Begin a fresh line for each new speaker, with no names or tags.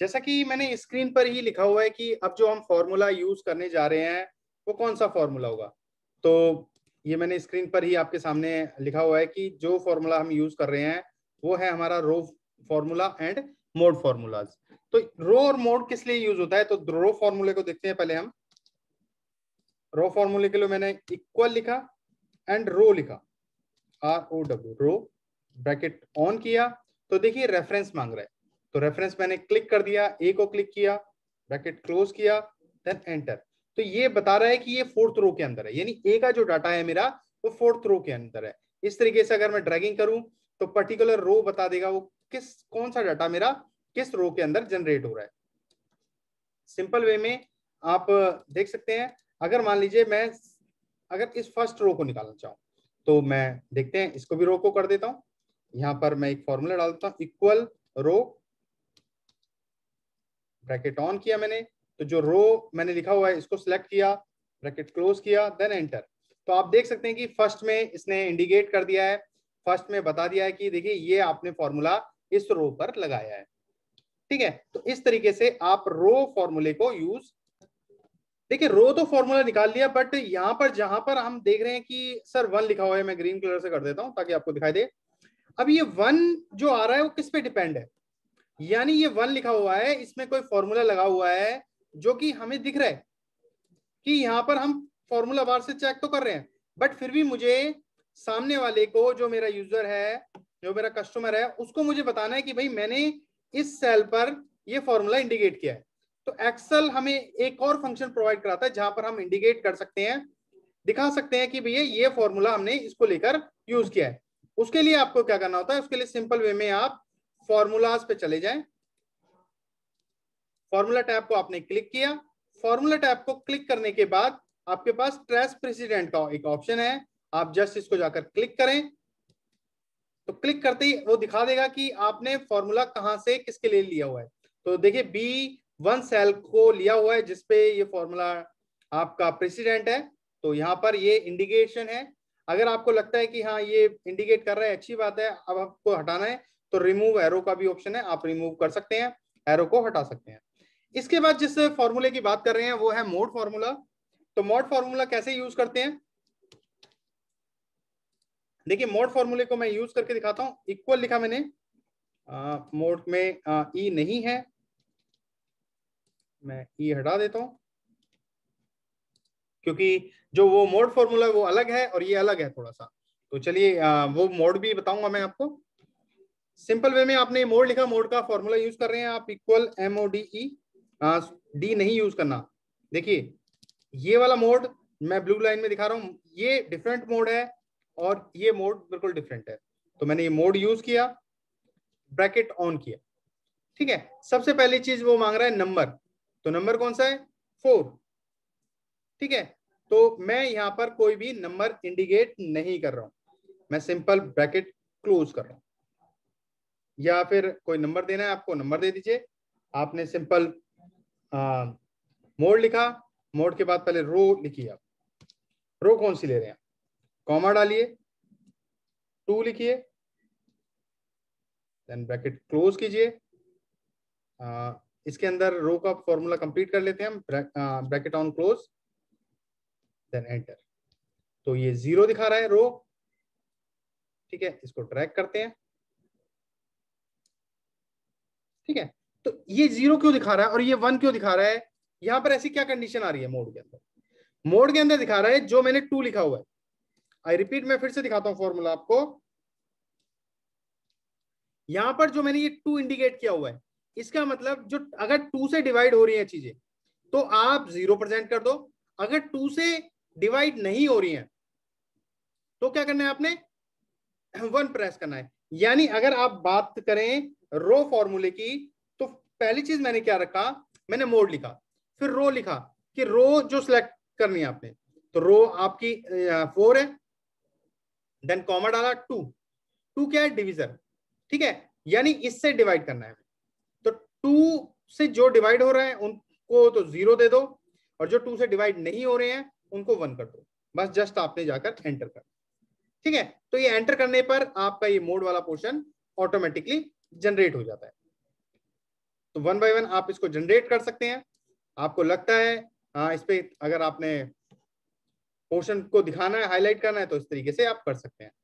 जैसा कि मैंने स्क्रीन पर ही लिखा हुआ है कि अब जो हम फॉर्मूला यूज करने जा रहे हैं वो कौन सा फॉर्मूला होगा तो ये मैंने स्क्रीन पर ही आपके सामने लिखा हुआ है कि जो फॉर्मूला हम यूज कर रहे हैं वो है हमारा row formula and mode formulas तो रो और मोड किस लिए यूज होता है तो रो फॉर्मूले को देखते हैं पहले हम रो फॉर्मूले के लिए मैंने इक्वल लिखा एंड रो लिखा R O W row bracket on किया तो देखिए रेफरेंस मांग रहा है तो रेफरेंस मैंने क्लिक कर दिया ए को क्लिक किया ब्रैकेट क्लोज किया देन एंटर तो ये बता रहा है कि ये फोर्थ रो के अंदर है यानी ए का जो डाटा है मेरा वो फोर्थ रो के अंदर है इस तरीके से अगर मैं ड्रैगिंग करूं तो पर्टिकुलर रो बता देगा वो किस कौन सा डाटा मेरा किस रो के अंदर जनरेट हो रहा है सिंपल वे में आप देख सकते हैं अगर मान लीजिए मैं अगर इस फर्स्ट रो को निकालना चाहूं तो मैं देखते हैं इसको भी रो को कर देता हूं यहाँ पर मैं एक फॉर्मूला डाल देता हूँ इक्वल रो ब्रैकेट ऑन किया मैंने तो जो रो मैंने लिखा हुआ है इसको सिलेक्ट किया ब्रैकेट क्लोज किया देन एंटर तो आप देख सकते हैं कि फर्स्ट में इसने इंडिकेट कर दिया है फर्स्ट में बता दिया है कि देखिए ये आपने फॉर्मूला इस रो पर लगाया है ठीक है तो इस तरीके से आप रो फॉर्मूले को यूज देखिए रो तो फॉर्मूला निकाल लिया बट यहाँ पर जहां पर हम देख रहे हैं कि सर वन लिखा हुआ है मैं ग्रीन कलर से कर देता हूं ताकि आपको दिखाई दे अब ये वन जो आ रहा है वो किस पे डिपेंड है यानी ये वन लिखा हुआ है इसमें कोई फॉर्मूला लगा हुआ है जो कि हमें दिख रहा है कि यहाँ पर हम फॉर्मूला बार से चेक तो कर रहे हैं बट फिर भी मुझे सामने वाले को जो मेरा यूजर है जो मेरा कस्टमर है उसको मुझे बताना है कि भाई मैंने इस सेल पर ये फॉर्मूला इंडिकेट किया है तो एक्सेल हमें एक और फंक्शन प्रोवाइड कराता है जहां पर हम इंडिकेट कर सकते हैं दिखा सकते हैं कि भैया ये फॉर्मूला हमने इसको लेकर यूज किया है उसके लिए आपको क्या करना होता है उसके लिए सिंपल वे में आप फॉर्मूलाज पे चले जाएं फॉर्मूला टैब को आपने क्लिक किया फॉर्मूला टैब को क्लिक करने के बाद आपके पास ट्रेस प्रेसिडेंट का एक ऑप्शन है आप जस्ट इसको जाकर क्लिक करें तो क्लिक करते ही वो दिखा देगा कि आपने फॉर्मूला कहां से किसके लिए लिया हुआ है तो देखिए बी वन सेल को लिया हुआ है जिसपे ये फॉर्मूला आपका प्रेसिडेंट है तो यहां पर ये इंडिकेशन है अगर आपको लगता है कि हाँ ये इंडिकेट कर रहा है अच्छी बात है अब आपको हटाना है तो रिमूव एरो का भी ऑप्शन है आप रिमूव कर सकते हैं एरो को हटा सकते हैं इसके बाद जिस फॉर्मूले की बात कर रहे हैं वो है मोड फॉर्मूला तो मोड फॉर्मूला कैसे यूज करते हैं देखिए मोड फॉर्मूले को मैं यूज करके दिखाता हूं इक्वल लिखा मैंने मोड में ई e नहीं है मैं ई e हटा देता हूं क्योंकि जो वो मोड फॉर्मूला वो अलग है और ये अलग है थोड़ा सा तो चलिए वो मोड भी बताऊंगा मैं आपको सिंपल वे में आपने मोड लिखा मोड का फॉर्मूला यूज कर रहे हैं आप equal M O D E D नहीं यूज करना देखिए ये वाला मोड मैं ब्लू लाइन में दिखा रहा हूं ये डिफरेंट मोड है और ये मोड बिल्कुल डिफरेंट है तो मैंने ये मोड यूज किया ब्रैकेट ऑन किया ठीक है सबसे पहली चीज वो मांग रहा है नंबर तो नंबर कौन सा है फोर ठीक है तो मैं यहां पर कोई भी नंबर इंडिकेट नहीं कर रहा हूं मैं सिंपल ब्रैकेट क्लोज कर रहा हूं या फिर कोई नंबर देना है आपको नंबर दे दीजिए आपने सिंपल मोड लिखा मोड के बाद पहले रो लिखी आप रो कौन सी ले रहे हैं कॉमा डालिए टू लिखिए देन ब्रैकेट क्लोज कीजिए इसके अंदर रो का फॉर्मूला कंप्लीट कर लेते हैं bracket on close then enter तो ये जीरो दिखा रहा है रो ठीक है इसको ट्रैक करते हैं ठीक है तो ये जीरो क्यों दिखा रहा है और ये वन क्यों दिखा रहा है यहां पर ऐसी क्या कंडीशन आ रही है मोड के अंदर मोड के अंदर दिखा रहा है जो मैंने टू लिखा हुआ है आई रिपीट मैं फिर से दिखाता हूं फॉर्मूला आपको यहां पर जो मैंने ये टू इंडिकेट किया हुआ है इसका मतलब जो अगर टू से डिवाइड हो रही है चीजें तो आप जीरो प्रेजेंट कर दो अगर टू से डिवाइड नहीं हो रही है तो क्या करना है आपने वन प्रेस करना है यानी अगर आप बात करें रो फॉर्मूले की तो पहली चीज मैंने क्या रखा मैंने मोड लिखा फिर रो लिखा कि रो जो सिलेक्ट करनी है आपने तो रो आपकी फोर है देन कॉमा डाला टू टू क्या है डिविजन ठीक है यानी इससे डिवाइड करना है तो टू से जो डिवाइड हो रहे हैं उनको तो जीरो दे दो और जो टू से डिवाइड नहीं हो रहे हैं उनको वन कर दो बस जस्ट आपने जाकर एंटर कर ठीक है तो ये एंटर करने पर आपका ये मोड वाला पोर्शन ऑटोमेटिकली जनरेट हो जाता है तो वन बाय वन आप इसको जनरेट कर सकते हैं आपको लगता है हाँ इस पर अगर आपने पोर्शन को दिखाना है हाईलाइट करना है तो इस तरीके से आप कर सकते हैं